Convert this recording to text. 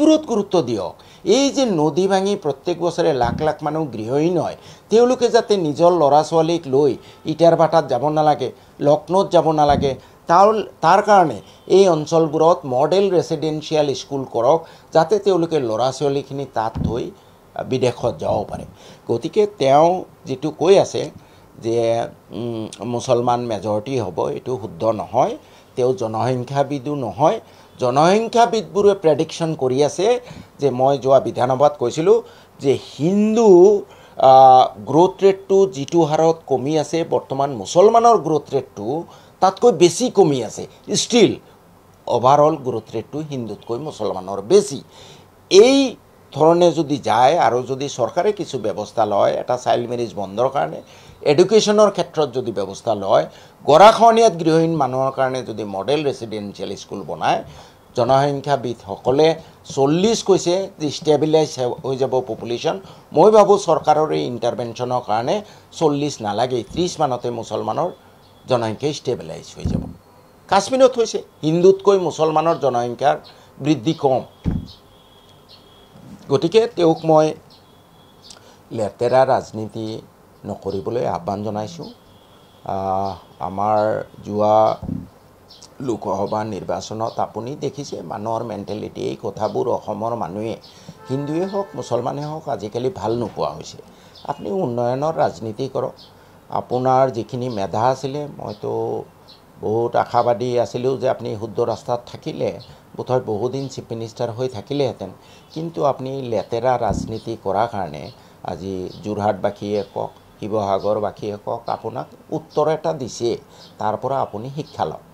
বিৰত গুৰুত্ব দিয়ক এই যে নদী ভাঙি প্ৰত্যেক বছৰে লাখ লাখ মানুহ গৃহহীন হয় তেওঁলোকে যাতে নিজৰ ল'ৰা ছোৱালীক লৈ ইটাৰ ভাটাত যাব নালাগে লক্ষ্ণৌত যাব নালাগে তাৰ তাৰ কাৰণে এই অঞ্চলবোৰত মডেল ৰেচিডেঞ্চিয়েল স্কুল কৰক যাতে তেওঁলোকে ল'ৰা ছোৱালীখিনি তাত থৈ বিদেশত যাব পাৰে গতিকে তেওঁ যিটো কৈ আছে যে মুছলমান মেজৰিটি হ'ব এইটো শুদ্ধ নহয় তেওঁ জনসংখ্যাবিদো নহয় জনসংখ্যাবিদবোৰে প্ৰেডিকশ্যন কৰি আছে যে মই যোৱা বিধানসভাত কৈছিলোঁ যে হিন্দু গ্ৰ'থ ৰেটটো যিটো হাৰত কমি আছে বৰ্তমান মুছলমানৰ গ্ৰ'থ ৰেটটো তাতকৈ বেছি কমি আছে ষ্টিল অভাৰঅল গ্ৰ'থ ৰেটটো হিন্দুতকৈ মুছলমানৰ বেছি এই ধৰণে যদি যায় আৰু যদি চৰকাৰে কিছু ব্যৱস্থা লয় এটা চাইল্ড মেৰিজ বন্ধৰ কাৰণে এডুকেশ্যনৰ ক্ষেত্ৰত যদি ব্যৱস্থা লয় গৰাখনীয়াত গৃহহীন মানুহৰ কাৰণে যদি মডেল ৰেচিডেঞ্চিয়েল স্কুল বনায় জনসংখ্যাবিদসকলে চল্লিছ কৈছে যে ষ্টেবিলাইজ হৈ যাব পপুলেশ্যন মই ভাবোঁ চৰকাৰৰ এই ইণ্টাৰভেনশ্যনৰ কাৰণে চল্লিছ নালাগে ত্ৰিছ মানতে মুছলমানৰ জনসংখ্যা ষ্টেবিলাইজ হৈ যাব কাশ্মীৰত হৈছে হিন্দুতকৈ মুছলমানৰ জনসংখ্যাৰ বৃদ্ধি কম গতিকে তেওঁক মই লেতেৰা ৰাজনীতি নকৰিবলৈ আহ্বান জনাইছোঁ আমাৰ যোৱা লোকসভা নিৰ্বাচনত আপুনি দেখিছে মানুহৰ মেণ্টেলিটি এই কথাবোৰ অসমৰ মানুহে হিন্দুৱে হওক মুছলমানেই হওক আজিকালি ভাল নোপোৱা হৈছে আপুনি উন্নয়নৰ ৰাজনীতি কৰক আপোনাৰ যিখিনি মেধা আছিলে মইতো বহুত আশাবাদী আছিলোঁ যে আপুনি শুদ্ধ ৰাস্তাত থাকিলে বোধহয় বহুদিন চিফ মিনিষ্টাৰ হৈ থাকিলেহেঁতেন কিন্তু আপুনি লেতেৰা ৰাজনীতি কৰাৰ কাৰণে আজি যোৰহাটবাসীয়ে কওক শিৱসাগৰবাসীয়ে কওক আপোনাক উত্তৰ এটা দিছে তাৰ পৰা আপুনি শিক্ষা লওক